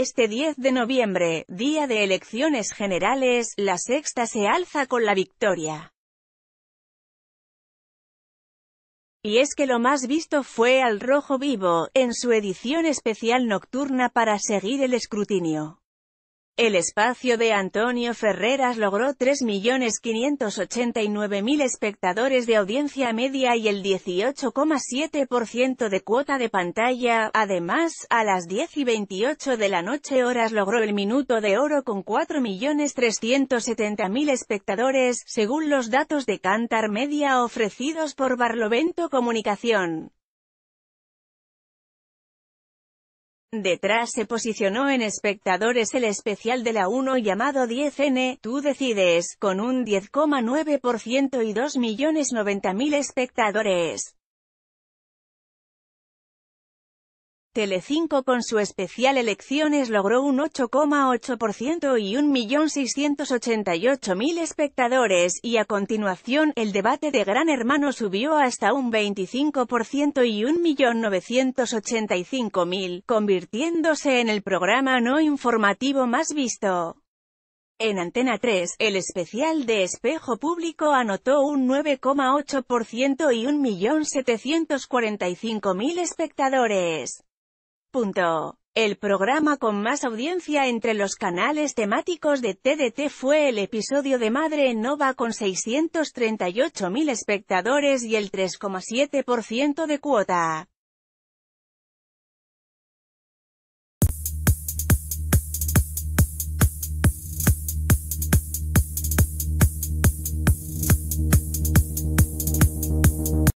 este 10 de noviembre, día de elecciones generales, la sexta se alza con la victoria. Y es que lo más visto fue al rojo vivo, en su edición especial nocturna para seguir el escrutinio. El espacio de Antonio Ferreras logró 3.589.000 espectadores de audiencia media y el 18,7% de cuota de pantalla. Además, a las 10 y 28 de la noche horas logró el Minuto de Oro con 4.370.000 espectadores, según los datos de Cantar Media ofrecidos por Barlovento Comunicación. Detrás se posicionó en espectadores el especial de la 1 llamado 10N, Tú Decides, con un 10,9% y 2.090.000 espectadores. Telecinco con su especial Elecciones logró un 8,8% y 1.688.000 espectadores, y a continuación, el debate de Gran Hermano subió hasta un 25% y 1.985.000, convirtiéndose en el programa no informativo más visto. En Antena 3, el especial de Espejo Público anotó un 9,8% y 1.745.000 espectadores. El programa con más audiencia entre los canales temáticos de TDT fue el episodio de Madre Nova con 638.000 espectadores y el 3,7% de cuota.